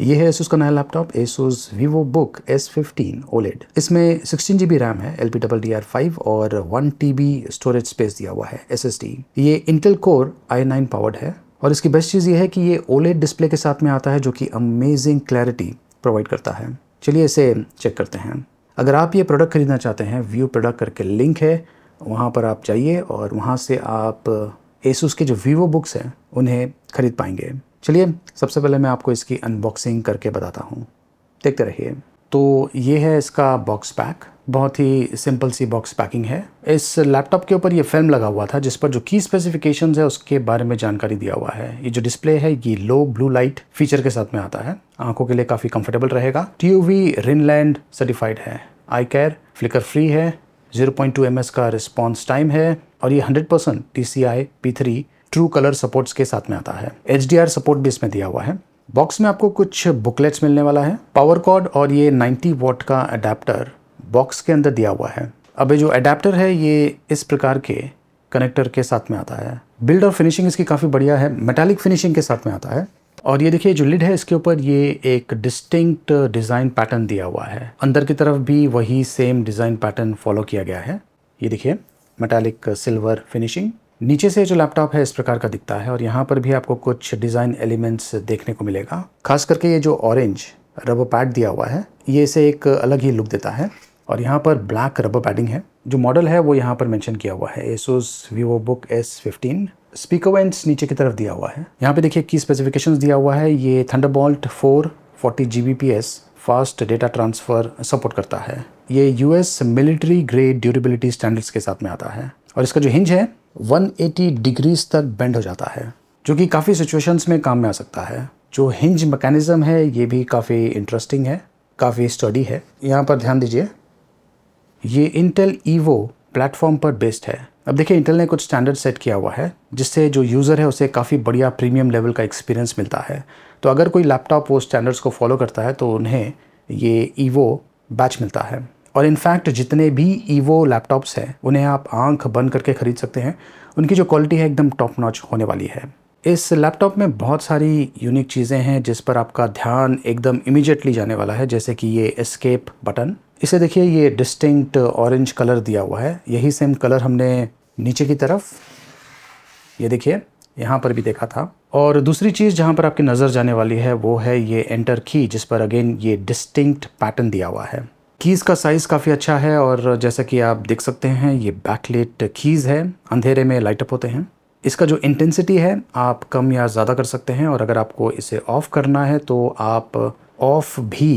ये है एसूस का नया laptop Asus Vivobook S fifteen OLED इसमें सिक्सटीन जी बी रैम है L P double D R five और one T B storage space दिया हुआ है एस एस डी ये Intel Core I nine powered है और इसकी बेस्ट चीज़ ये है कि ये ओलेड डिस्प्ले e के साथ में आता है जो कि अमेजिंग क्लैरिटी प्रोवाइड करता है चलिए इसे चेक करते हैं अगर आप ये प्रोडक्ट खरीदना चाहते हैं व्यू प्रोडक्ट करके लिंक है वहाँ पर आप जाइए और वहाँ से आप एसूस के जो वीवो बुक्स हैं उन्हें खरीद पाएंगे चलिए सबसे पहले मैं आपको इसकी अनबॉक्सिंग करके बताता हूँ देखते रहिए तो ये है इसका बॉक्स पैक बहुत ही सिंपल सी बॉक्स पैकिंग है इस लैपटॉप के ऊपर ये फिल्म लगा हुआ था जिस पर जो की स्पेसिफिकेशंस है उसके बारे में जानकारी दिया हुआ है ये जो डिस्प्ले है ये लो ब्लू लाइट फीचर के साथ में आता है आंखों के लिए काफ़ी कंफर्टेबल रहेगा T U V Rheinland certified है आई केयर फ्लिकर फ्री है जीरो पॉइंट का रिस्पॉन्स टाइम है और ये hundred percent D C I P three true colour supports के साथ में आता है एच सपोर्ट भी इसमें दिया हुआ है बॉक्स में आपको कुछ बुकलेट्स मिलने वाला है पावर कॉर्ड और ये 90 वॉट का अडेप्टर बॉक्स के अंदर दिया हुआ है अब ये जो अडेप्टर है ये इस प्रकार के कनेक्टर के साथ में आता है बिल्ड और फिनिशिंग इसकी काफ़ी बढ़िया है मेटालिक फिनिशिंग के साथ में आता है और ये देखिए जो लिड है इसके ऊपर ये एक डिस्टिंक्ट डिज़ाइन पैटर्न दिया हुआ है अंदर की तरफ भी वही सेम डिज़ाइन पैटर्न फॉलो किया गया है ये देखिए मेटालिक सिल्वर फिनिशिंग नीचे से जो लैपटॉप है इस प्रकार का दिखता है और यहाँ पर भी आपको कुछ डिज़ाइन एलिमेंट्स देखने को मिलेगा खास करके ये जो ऑरेंज रबर पैड दिया हुआ है ये इसे एक अलग ही लुक देता है और यहाँ पर ब्लैक रबर पैडिंग है जो मॉडल है वो यहाँ पर मेंशन किया हुआ है Asus Vivobook S fifteen speaker vents नीचे की तरफ दिया हुआ है यहाँ पे देखिए की स्पेसिफिकेशंस दिया हुआ है ये Thunderbolt four forty G fast data transfer support करता है ये US military grade durability standards के साथ में आता है और इसका जो हिंज है 180 डिग्रीज तक बेंड हो जाता है जो कि काफ़ी सिचुएशंस में काम में आ सकता है जो हिंज मैकेनिज़्म है ये भी काफ़ी इंटरेस्टिंग है काफ़ी स्टडी है यहाँ पर ध्यान दीजिए ये इंटेल ईवो प्लेटफॉर्म पर बेस्ड है अब देखिए इंटेल ने कुछ स्टैंडर्ड सेट किया हुआ है जिससे जो यूज़र है उसे काफ़ी बढ़िया प्रीमियम लेवल का एक्सपीरियंस मिलता है तो अगर कोई लैपटॉप वो स्टैंडर्ड्स को फॉलो करता है तो उन्हें ये ईवो बैच मिलता है और इनफैक्ट जितने भी ईवो लैपटॉप्स हैं उन्हें आप आंख बंद करके ख़रीद सकते हैं उनकी जो क्वालिटी है एकदम टॉप नॉच होने वाली है इस लैपटॉप में बहुत सारी यूनिक चीज़ें हैं जिस पर आपका ध्यान एकदम इमिजिएटली जाने वाला है जैसे कि ये एस्केप बटन इसे देखिए ये डिस्टिंक्ट ऑरेंज कलर दिया हुआ है यही सेम कलर हमने नीचे की तरफ ये देखिए यहाँ पर भी देखा था और दूसरी चीज़ जहाँ पर आपकी नज़र जाने वाली है वो है ये एंटर की जिस पर अगेन ये डिस्टिंक्ट पैटर्न दिया हुआ है कीज़ का साइज़ काफ़ी अच्छा है और जैसा कि आप देख सकते हैं ये बैकलेट कीज़ है अंधेरे में लाइट अप होते हैं इसका जो इंटेंसिटी है आप कम या ज़्यादा कर सकते हैं और अगर आपको इसे ऑफ़ करना है तो आप ऑफ़ भी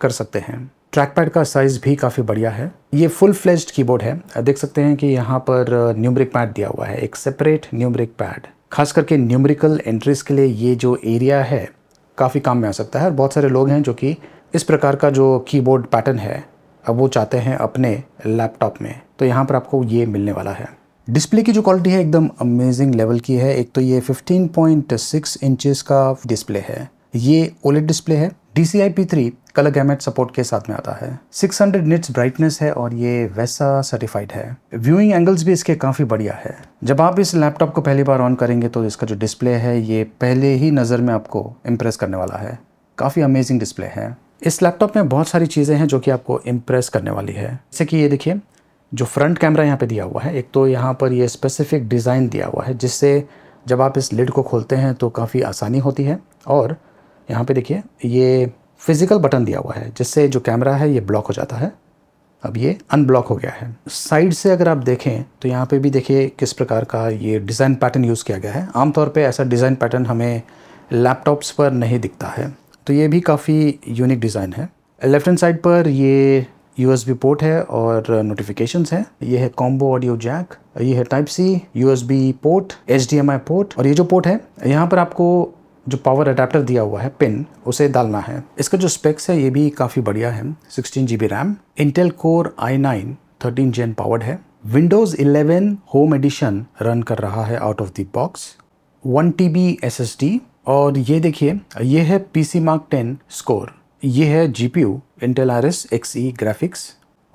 कर सकते हैं ट्रैक पैड का साइज़ भी काफ़ी बढ़िया है ये फुल फ्लेज्ड कीबोर्ड है देख सकते हैं कि यहाँ पर न्यूमरिक पैड दिया हुआ है एक सेपरेट न्यूमरिक पैड खास करके न्यूमरिकल एंट्रीज़ के लिए ये जो एरिया है काफ़ी काम में आ सकता है और बहुत सारे लोग हैं जो कि इस प्रकार का जो कीबोर्ड पैटर्न है अब वो चाहते हैं अपने लैपटॉप में तो यहाँ पर आपको ये मिलने वाला है डिस्प्ले की जो क्वालिटी है एकदम अमेजिंग लेवल की है एक तो ये 15.6 पॉइंट का डिस्प्ले है ये ओलेट डिस्प्ले है D C I P three colour gamut support के साथ में आता है 600 हंड्रेड निट्स ब्राइटनेस है और ये वैसा सर्टिफाइड है व्यूइंग एंगल्स भी इसके काफ़ी बढ़िया है जब आप इस लैपटॉप को पहली बार ऑन करेंगे तो इसका जो डिस्प्ले है ये पहले ही नज़र में आपको इम्प्रेस करने वाला है काफ़ी अमेजिंग डिस्प्ले है इस लैपटॉप में बहुत सारी चीज़ें हैं जो कि आपको इम्प्रेस करने वाली है जैसे कि ये देखिए जो फ्रंट कैमरा यहाँ पे दिया हुआ है एक तो यहाँ पर ये स्पेसिफिक डिज़ाइन दिया हुआ है जिससे जब आप इस लिड को खोलते हैं तो काफ़ी आसानी होती है और यहाँ पे देखिए ये फिज़िकल बटन दिया हुआ है जिससे जो कैमरा है ये ब्लॉक हो जाता है अब ये अनब्लॉक हो गया है साइड से अगर आप देखें तो यहाँ पर भी देखिए किस प्रकार का ये डिज़ाइन पैटर्न यूज़ किया गया है आमतौर पर ऐसा डिज़ाइन पैटर्न हमें लैपटॉप्स पर नहीं दिखता है तो ये भी काफ़ी यूनिक डिज़ाइन है लेफ्ट हैंड साइड पर ये यू पोर्ट है और नोटिफिकेशंस है ये है कॉम्बो ऑडियो जैक ये है type C U port H port और ये जो पोर्ट है यहाँ पर आपको जो पावर अडाप्टर दिया हुआ है पिन उसे डालना है इसका जो स्पेक्स है ये भी काफ़ी बढ़िया है sixteen G RAM Intel Core I nine thirteen gen powered है Windows eleven Home edition run कर रहा है out of the box one T B S S D और ये देखिए ये है P C Mark ten score ये है G P U Intel Iris X E graphics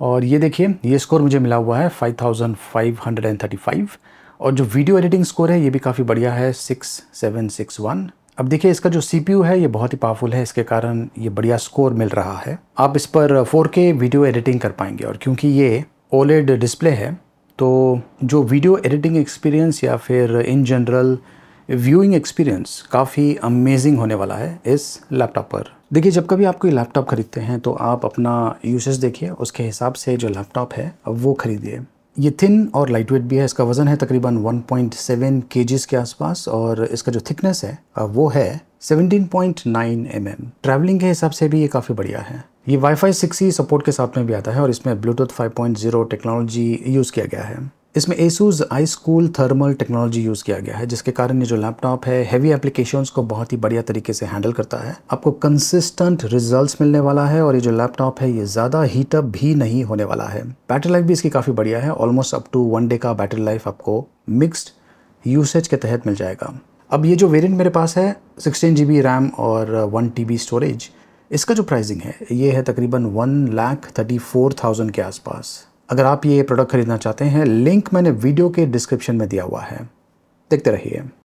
और ये देखिए ये स्कोर मुझे मिला हुआ है 5535 और जो वीडियो एडिटिंग स्कोर है ये भी काफ़ी बढ़िया है 6761 अब देखिए इसका जो सी है ये बहुत ही पावरफुल है इसके कारण ये बढ़िया स्कोर मिल रहा है आप इस पर के वीडियो एडिटिंग कर पाएंगे और क्योंकि ये ओलेड डिस्प्ले है तो जो वीडियो एडिटिंग एक्सपीरियंस या फिर इन जनरल व्यूइंग एक्सपीरियंस काफ़ी अमेजिंग होने वाला है इस लैपटॉप पर देखिए जब कभी आप कोई लैपटॉप खरीदते हैं तो आप अपना यूसेज देखिए उसके हिसाब से जो लैपटॉप है वो खरीदिए ये थिन और लाइट वेट भी है इसका वज़न है तकरीबन 1.7 पॉइंट के आसपास और इसका जो थिकनेस है वो है 17.9 पॉइंट mm. ट्रैवलिंग के हिसाब से भी ये काफ़ी बढ़िया है ये वाईफाई 6E सपोर्ट के साथ में भी आता है और इसमें ब्लूटूथ 5.0 टेक्नोलॉजी यूज़ किया गया है इसमें Asus ice cool thermal technology use किया गया है जिसके कारण ये जो लैपटॉप है हैवी एप्लीकेशंस को बहुत ही बढ़िया तरीके से हैंडल करता है आपको कंसिस्टेंट रिजल्ट्स मिलने वाला है और ये जो लैपटॉप है ये ज़्यादा हीटअप भी नहीं होने वाला है बैटरी लाइफ भी इसकी काफ़ी बढ़िया है almost up to one day का बैटरी लाइफ आपको मिक्सड यूसेज के तहत मिल जाएगा अब ये जो वेरियंट मेरे पास है सिक्सटीन जी रैम और वन टी स्टोरेज इसका जो प्राइसिंग है ये है तकरीबन one lakh thirty four thousand के आसपास अगर आप ये प्रोडक्ट ख़रीदना चाहते हैं लिंक मैंने वीडियो के डिस्क्रिप्शन में दिया हुआ है देखते रहिए